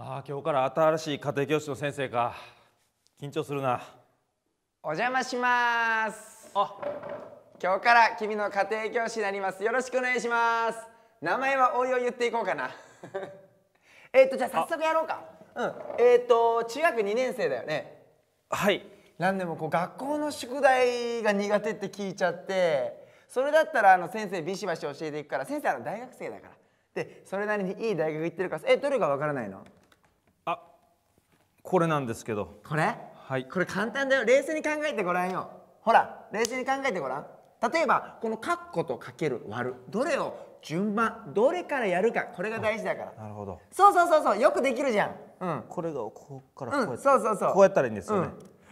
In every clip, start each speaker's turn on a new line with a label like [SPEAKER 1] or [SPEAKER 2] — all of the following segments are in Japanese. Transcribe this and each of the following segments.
[SPEAKER 1] ああ今日から新しい家庭教師の先生か緊張するな
[SPEAKER 2] お邪魔しますあ今日から君の家庭教師になりますよろしくお願いします名前はおいおい言っていこうかな えっとじゃあ早速やろうかうんえっ、ー、と中学2年生だよねはい何でもこう学校の宿題が苦手って聞いちゃってそれだったらあの先生ビシバシ教えていくから先生あの大学生だからでそれなりにいい大学行ってるからえどれがわからないのこれなんですけどこれはいこれ簡単だよ冷静に考えてごらんよほら冷静に考えてごらん例えばこの括弧」とかける割るどれを順番どれからやるかこれが大事だからなるほどそうそうそうそうよくできるじゃん、うん、これがこっからこうやって、うん、そうそうそうこうやったらいいんですよね、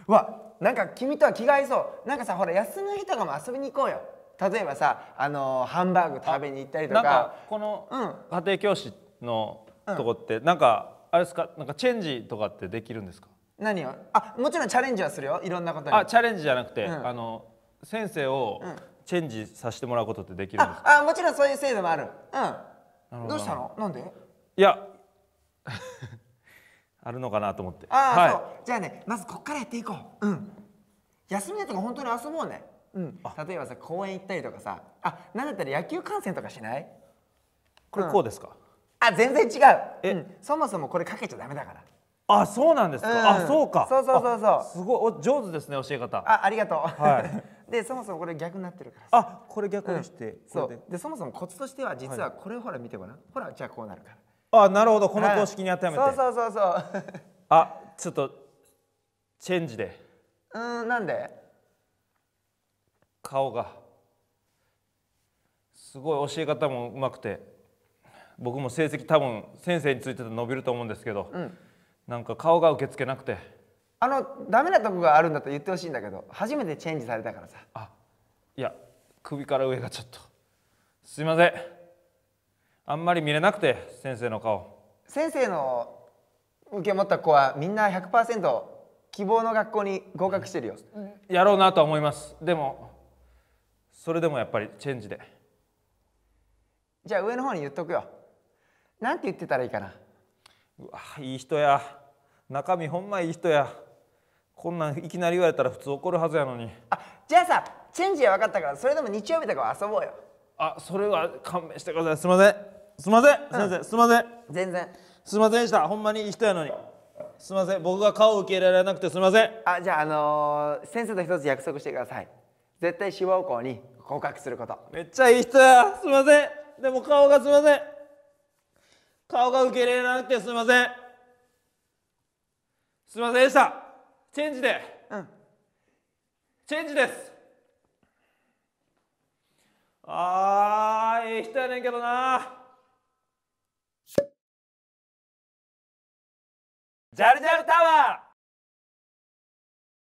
[SPEAKER 2] うん、わなんか君とは気が合いそうなんかさほら休みの日とかも遊びに行こうよ例えばさ、あのー、ハンバーグ食べに行ったりとかこの
[SPEAKER 1] 家庭教師のとこって、うん、なんかあれですかなんかチェンジとかってできるんですか
[SPEAKER 2] 何をあもちろんチャレンジはするよいろんなことにあチャ
[SPEAKER 1] レンジじゃなくて、うん、あの先生をチェンジさせてもらうことってできるんです
[SPEAKER 2] か、あもちろんそういう制度もあるうんどうしたのなんで
[SPEAKER 1] いや あるのかなと思ってああ、はい、そう
[SPEAKER 2] じゃあねまずこっからやっていこううん休みのやつが本当に遊ぼうねうん例えばさ公園行ったりとかさあなんだったら野球観戦とかしないこれこうですか、うんあ全然違うえ、うん、そもそもこれかけちゃダメだから
[SPEAKER 1] あそうなんですか、うん、あそうかそうそうそ
[SPEAKER 2] うそうすごいお上手ですね教え方あありがとう、はい、でそもそもこれ逆になってるからあこれ逆にして、うん、そうでそもそもコツとしては実はこれをほら見てごらん、はい、ほらじゃあこうなるから
[SPEAKER 1] あなるほどこの公式に当てはめて、はい、そうそうそう
[SPEAKER 2] そうあちょっとチェンジでうんなんで
[SPEAKER 1] 顔がすごい教え方もうまくて僕も成績多分先生についてて伸びると思うんですけど、うん、なんか顔が受け付けなくて
[SPEAKER 2] あのダメなとこがあるんだと言ってほしいんだけど初めてチェンジされたからさあ
[SPEAKER 1] いや首から上がちょっとすいませんあんまり見れなくて先生の顔
[SPEAKER 2] 先生の受け持った子はみんな100%希望の学校に合格してるよ、やろうなとは思いますでもそれでもやっぱりチェンジでじゃあ上の方に言っとくよなんて言ってたらいいかなうわいい人や中身ほんまいい人やこんなんいき
[SPEAKER 1] なり言われたら普通怒るはずやのにあ
[SPEAKER 2] じゃあさチェンジは分かったからそれでも日曜日とか遊ぼうよあそれは勘弁してくださいすいませんすいません、先生すいません全然すいませんでしたほんまにいい人やのにすいません僕が顔を受け入れられなくてすいませんあじゃああのー、先生と一つ約束してください絶対志望校に合格することめっちゃいい人やすいませんでも顔がすいません顔が受け入れな
[SPEAKER 1] くてすみませんすみませんでしたチェンジで、うん、チェンジですあーええ人やねんけどなジャルジャルタワー